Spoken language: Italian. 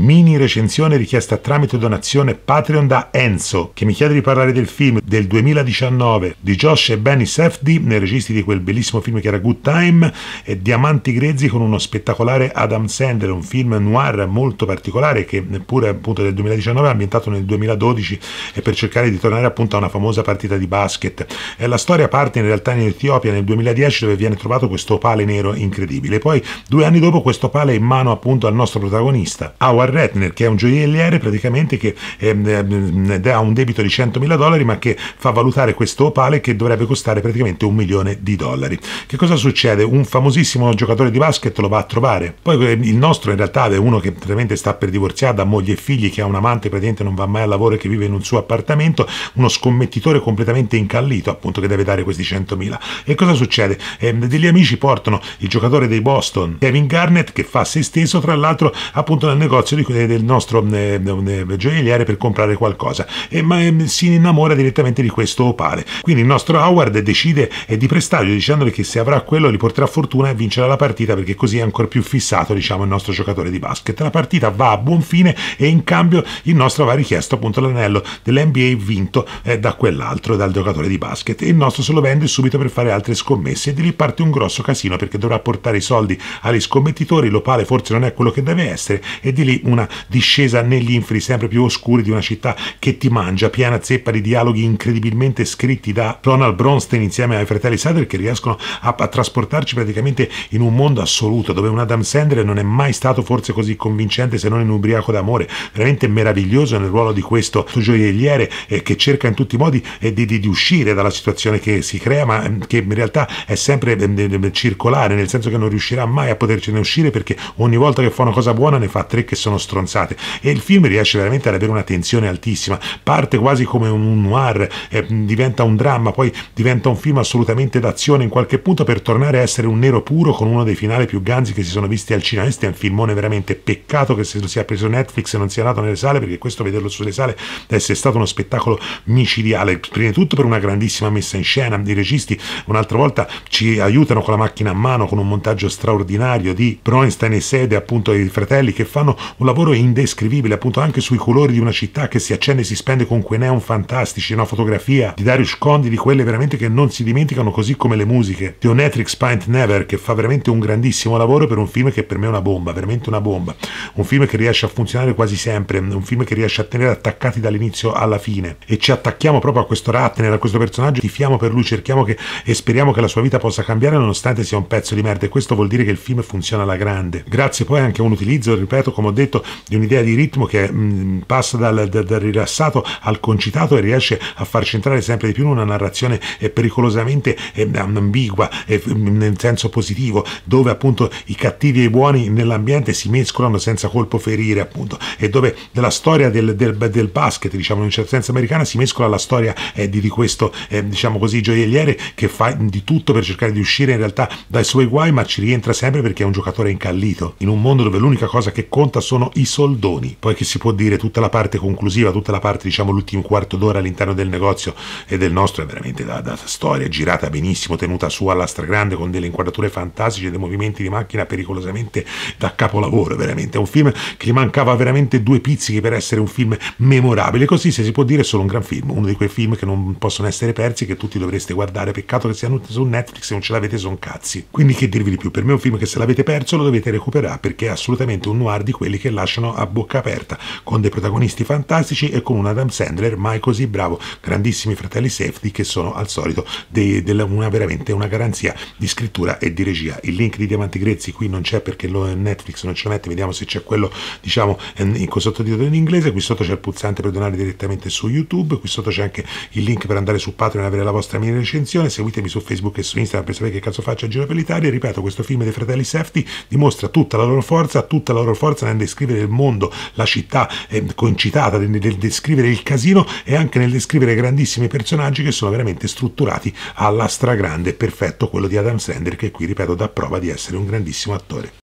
Mini recensione richiesta tramite donazione Patreon da Enzo, che mi chiede di parlare del film del 2019 di Josh e Benny Safdie, nei registi di quel bellissimo film che era Good Time, e Diamanti Grezzi con uno spettacolare Adam Sandler, un film noir molto particolare che neppure appunto del 2019 è ambientato nel 2012 e per cercare di tornare appunto a una famosa partita di basket. E la storia parte in realtà in Etiopia nel 2010 dove viene trovato questo pale nero incredibile. Poi due anni dopo questo pale è in mano appunto al nostro protagonista, Howard Retner, che è un gioielliere praticamente che ehm, ha ehm, un debito di 100.000 dollari ma che fa valutare questo opale che dovrebbe costare praticamente un milione di dollari. Che cosa succede? Un famosissimo giocatore di basket lo va a trovare. Poi ehm, il nostro in realtà è uno che praticamente sta per divorziare da moglie e figli, che ha un amante praticamente non va mai al lavoro e che vive in un suo appartamento, uno scommettitore completamente incallito appunto che deve dare questi 100.000. E cosa succede? Eh, degli amici portano il giocatore dei Boston, Kevin Garnett, che fa se stesso tra l'altro appunto nel negozio di, del nostro mm, eh, mm, eh, gioielliere per comprare qualcosa, e, eh, ma ehm, si innamora direttamente di questo opale. Quindi il nostro Howard decide di prestargli dicendogli che se avrà quello gli porterà fortuna e vincerà la partita perché così è ancora più fissato diciamo, il nostro giocatore di basket. La partita va a buon fine e in cambio il nostro va richiesto appunto l'anello dell'NBA vinto eh, da quell'altro, dal giocatore di basket. E il nostro se lo vende subito per fare altre scommesse e di lì parte un grosso casino perché dovrà portare i soldi agli scommettitori, l'opale forse non è quello che deve essere e di lì una discesa negli inferi sempre più oscuri di una città che ti mangia, piena zeppa di dialoghi incredibilmente scritti da Ronald Bronstein insieme ai fratelli Sadler che riescono a, a trasportarci praticamente in un mondo assoluto dove un Adam Sandler non è mai stato forse così convincente se non in ubriaco d'amore, veramente meraviglioso nel ruolo di questo gioielliere eh, che cerca in tutti i modi eh, di, di, di, uscire dalla situazione che si crea ma ehm, che in realtà è sempre ehm, circolare, nel senso che non riuscirà mai a potercene uscire perché ogni volta che fa una cosa buona ne fa tre che sono sono stronzate e il film riesce veramente ad avere una tensione altissima, parte quasi come un noir, eh, diventa un dramma, poi diventa un film assolutamente d'azione in qualche punto per tornare a essere un nero puro con uno dei finali più ganzi che si sono visti al cinema. Questo è un filmone veramente peccato che se lo sia preso Netflix e non sia nato nelle sale perché questo vederlo sulle sale deve essere stato uno spettacolo micidiale, prima di tutto per una grandissima messa in scena, i registi un'altra volta ci aiutano con la macchina a mano, con un montaggio straordinario di Bronstein e Sede, appunto i fratelli che fanno un lavoro indescrivibile appunto anche sui colori di una città che si accende e si spende con quei neon fantastici, una fotografia di Darius Condi di quelle veramente che non si dimenticano così come le musiche, Onetrix Pint Never che fa veramente un grandissimo lavoro per un film che per me è una bomba, veramente una bomba, un film che riesce a funzionare quasi sempre, un film che riesce a tenere attaccati dall'inizio alla fine e ci attacchiamo proprio a questo Ratner, a questo personaggio, tifiamo per lui, cerchiamo che e speriamo che la sua vita possa cambiare nonostante sia un pezzo di merda e questo vuol dire che il film funziona alla grande. Grazie poi anche a un utilizzo, ripeto, come ho detto, detto, di un'idea di ritmo che mh, mm, passa dal, dal, dal, rilassato al concitato e riesce a far centrare sempre di più in una narrazione eh, pericolosamente eh, ambigua, eh, mm, nel senso positivo, dove appunto i cattivi e i buoni nell'ambiente si mescolano senza colpo ferire, appunto, e dove della storia del, del, del basket, diciamo in un certo senso americana, si mescola alla storia eh, di, di, questo, eh, diciamo così, gioielliere che fa di tutto per cercare di uscire in realtà dai suoi guai, ma ci rientra sempre perché è un giocatore incallito, in un mondo dove l'unica cosa che conta sono sono i soldoni, poi che si può dire tutta la parte conclusiva, tutta la parte diciamo l'ultimo quarto d'ora all'interno del negozio e del nostro è veramente da, da storia, girata benissimo, tenuta su alla stragrande con delle inquadrature fantastiche, dei movimenti di macchina pericolosamente da capolavoro, veramente è un film che mancava veramente due pizzichi per essere un film memorabile, così se si può dire è solo un gran film, uno di quei film che non possono essere persi, che tutti dovreste guardare, peccato che siano su Netflix se non ce l'avete sono cazzi, quindi che dirvi di più, per me è un film che se l'avete perso lo dovete recuperare perché è assolutamente un noir di quelli che che lasciano a bocca aperta, con dei protagonisti fantastici e con un Adam Sandler mai così bravo, grandissimi fratelli safety che sono al solito dei, della, una, veramente una garanzia di scrittura e di regia. Il link di Diamanti Grezzi qui non c'è perché lo, Netflix non ce lo mette, vediamo se c'è quello diciamo in, con sottotitolo in inglese, qui sotto c'è il pulsante per donare direttamente su YouTube, qui sotto c'è anche il link per andare su Patreon e avere la vostra mini recensione, seguitemi su Facebook e su Instagram per sapere che cazzo faccio a giro per l'Italia, ripeto questo film dei fratelli safety dimostra tutta la loro forza, tutta la loro forza nel descrivere descrivere il mondo, la città eh, concitata, nel descrivere il casino e anche nel descrivere grandissimi personaggi che sono veramente strutturati alla stragrande. Perfetto quello di Adam Sandler che qui, ripeto, dà prova di essere un grandissimo attore.